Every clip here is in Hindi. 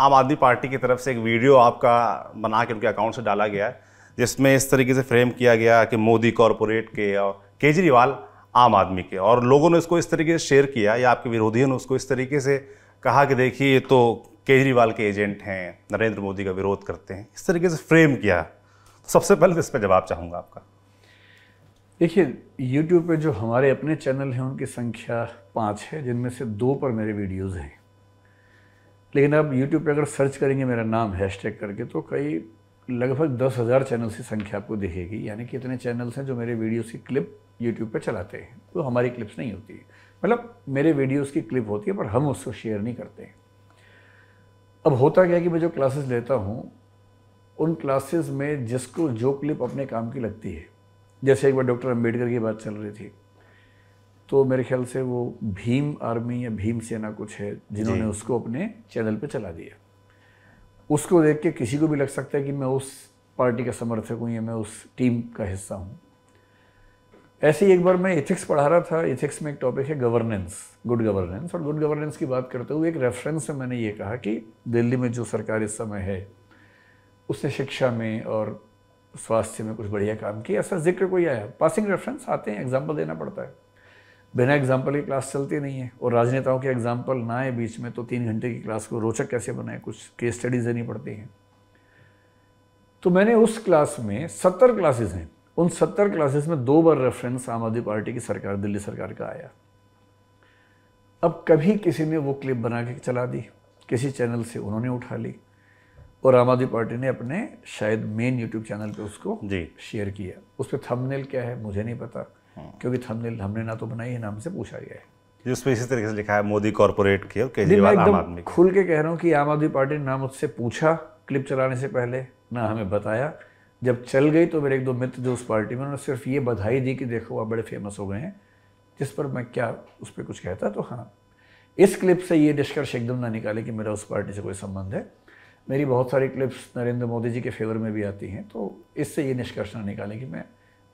आम आदमी पार्टी की तरफ से एक वीडियो आपका बना के उनके अकाउंट से डाला गया है जिसमें इस तरीके से फ्रेम किया गया कि मोदी कॉरपोरेट के और केजरीवाल आम आदमी के और लोगों ने इसको इस तरीके से शेयर किया या आपके विरोधियों ने उसको इस तरीके से कहा कि देखिए ये तो केजरीवाल के एजेंट हैं नरेंद्र मोदी का विरोध करते हैं इस तरीके से फ्रेम किया तो सबसे पहले तो इस पर जवाब चाहूँगा आपका देखिए YouTube पे जो हमारे अपने चैनल हैं उनकी संख्या पाँच है जिनमें से दो पर मेरे वीडियोज़ हैं लेकिन अब यूट्यूब पर अगर सर्च करेंगे मेरा नाम हैशटैग करके तो कई लगभग दस हज़ार चैनल की संख्या आपको दिखेगी यानी कि इतने चैनल्स हैं जो मेरे वीडियोस की क्लिप यूट्यूब पर चलाते हैं वो तो हमारी क्लिप्स नहीं होती मतलब मेरे वीडियोस की क्लिप होती है पर हम उसको शेयर नहीं करते हैं अब होता क्या है कि मैं जो क्लासेस लेता हूँ उन क्लासेस में जिसको जो क्लिप अपने काम की लगती है जैसे एक बार डॉक्टर अम्बेडकर की बात चल रही थी तो मेरे ख्याल से वो भीम आर्मी या भीम सेना कुछ है जिन्होंने उसको अपने चैनल पे चला दिया उसको देख के किसी को भी लग सकता है कि मैं उस पार्टी का समर्थक हूँ या मैं उस टीम का हिस्सा हूँ ऐसे ही एक बार मैं इथिक्स पढ़ा रहा था इथिक्स में एक टॉपिक है गवर्नेंस गुड गवर्नेंस और गुड गवर्नेंस की बात करते हुए एक रेफरेंस में मैंने ये कहा कि दिल्ली में जो सरकार इस समय है उसने शिक्षा में और स्वास्थ्य में कुछ बढ़िया काम किया ऐसा जिक्र कोई आया पासिंग रेफरेंस आते हैं एग्जाम्पल देना पड़ता है बिना एग्जाम्पल की क्लास चलती नहीं है और राजनेताओं के एग्जाम्पल ना आए बीच में तो तीन घंटे की क्लास को रोचक कैसे बनाए कुछ केस स्टडीज देनी पड़ती हैं तो मैंने उस क्लास में सत्तर क्लासेस हैं उन सत्तर क्लासेस में दो बार रेफरेंस आम आदमी पार्टी की सरकार दिल्ली सरकार का आया अब कभी किसी ने वो क्लिप बना के चला दी किसी चैनल से उन्होंने उठा ली और आम आदमी पार्टी ने अपने शायद मेन यूट्यूब चैनल पे उसको जी शेयर किया उस पर थंबनेल क्या है मुझे नहीं पता क्योंकि थंबनेल हमने ना तो बनाई है ना हमसे पूछा गया है जिसमें इसी तरीके से लिखा है मोदी कॉरपोरेट के और केजरीवाल आम आदमी खुल के कह रहा हूँ कि आम आदमी पार्टी ने ना मुझसे पूछा क्लिप चलाने से पहले ना हमें बताया जब चल गई तो मेरे एक दो मित्र जो उस पार्टी में उन्होंने सिर्फ ये बधाई दी कि देखो आप बड़े फेमस हो गए हैं जिस पर मैं क्या उस पर कुछ कहता तो हाँ इस क्लिप से ये निष्कर्ष एकदम ना निकाले कि मेरा उस पार्टी से कोई संबंध है मेरी बहुत सारी क्लिप्स नरेंद्र मोदी जी के फेवर में भी आती हैं तो इससे ये निष्कर्ष ना निकाले कि मैं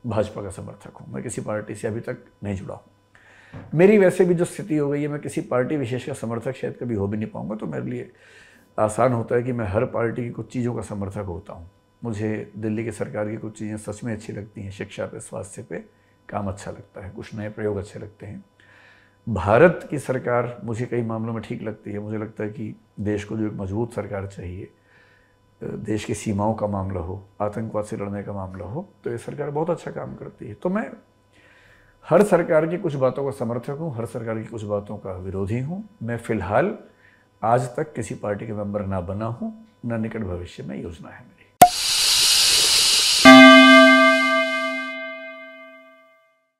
भाजपा का समर्थक हूँ मैं किसी पार्टी से अभी तक नहीं जुड़ा हूँ मेरी वैसे भी जो स्थिति हो गई है मैं किसी पार्टी विशेष का समर्थक शायद कभी हो भी नहीं पाऊँगा तो मेरे लिए आसान होता है कि मैं हर पार्टी की कुछ चीज़ों का समर्थक होता हूँ मुझे दिल्ली की सरकार की कुछ चीज़ें सच में अच्छी लगती हैं शिक्षा पे स्वास्थ्य पे काम अच्छा लगता है कुछ नए प्रयोग अच्छे लगते हैं भारत की सरकार मुझे कई मामलों में ठीक लगती है मुझे लगता है कि देश को जो एक मजबूत सरकार चाहिए देश की सीमाओं का मामला हो आतंकवाद से लड़ने का मामला हो तो ये सरकार बहुत अच्छा काम करती है तो मैं हर सरकार की कुछ बातों का समर्थक हूँ हर सरकार की कुछ बातों का विरोधी हूँ मैं फ़िलहाल आज तक किसी पार्टी के मेंबर ना बना हूँ न निकट भविष्य में योजना है मेरी